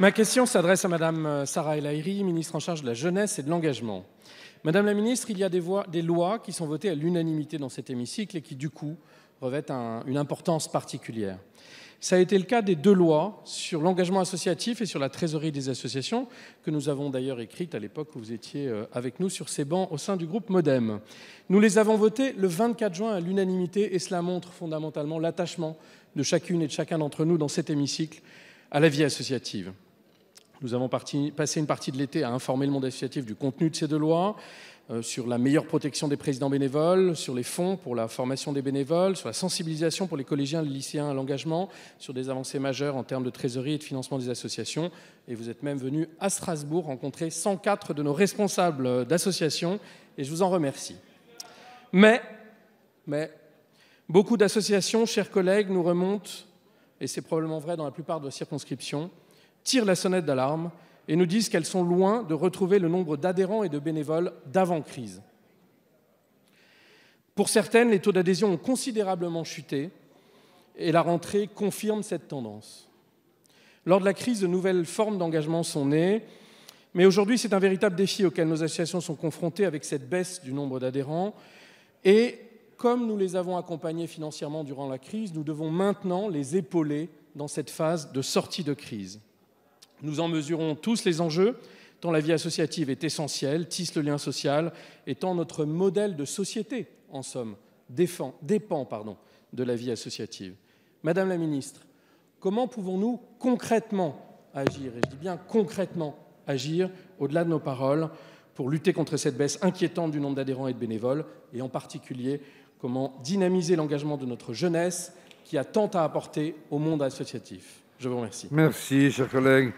Ma question s'adresse à Madame euh, Sarah El airi ministre en charge de la jeunesse et de l'engagement. Madame la ministre, il y a des, lois qui sont votées à l'unanimité dans cet hémicycle et qui, du coup, revêtent une importance particulière. Ça a été le cas des deux lois sur l'engagement associatif et sur la trésorerie des associations, que nous avons d'ailleurs écrites à l'époque où vous étiez euh, avec nous sur ces bancs au sein du groupe Modem. Nous les avons votées le 24 juin à l'unanimité et cela montre fondamentalement l'attachement de chacune et de chacun d'entre nous dans cet hémicycle à la vie associative. Nous avons passé une partie de l'été à informer le monde associatif du contenu de ces deux lois, euh, sur la meilleure protection des présidents bénévoles, sur les fonds pour la formation des bénévoles, sur la sensibilisation pour les collégiens et les lycéens à l'engagement, sur des avancées majeures en termes de trésorerie et de financement des associations. Et vous êtes même venu à Strasbourg rencontrer 104 de nos responsables d'associations, et je vous en remercie. Mais, mais, beaucoup d'associations, chers collègues, nous remontent, et c'est probablement vrai dans la plupart de vos circonscriptions, tirent la sonnette d'alarme et nous disent qu'elles sont loin de retrouver le nombre d'adhérents et de bénévoles d'avant-crise. Pour certaines, les taux d'adhésion ont considérablement chuté et la rentrée confirme cette tendance. Lors de la crise, de nouvelles formes d'engagement sont nées, mais aujourd'hui, c'est un véritable défi auquel nos associations sont confrontées avec cette baisse du nombre d'adhérents. Et comme nous les avons accompagnés financièrement durant la crise, nous devons maintenant les épauler dans cette phase de sortie de crise. Nous en mesurons tous les enjeux, tant la vie associative est essentielle, tisse le lien social, et tant notre modèle de société, en somme, dépend pardon, de la vie associative. Madame la Ministre, comment pouvons-nous concrètement agir, et je dis bien concrètement agir, au-delà de nos paroles, pour lutter contre cette baisse inquiétante du nombre d'adhérents et de bénévoles, et en particulier comment dynamiser l'engagement de notre jeunesse qui a tant à apporter au monde associatif. Je vous remercie. Merci, chers collègues.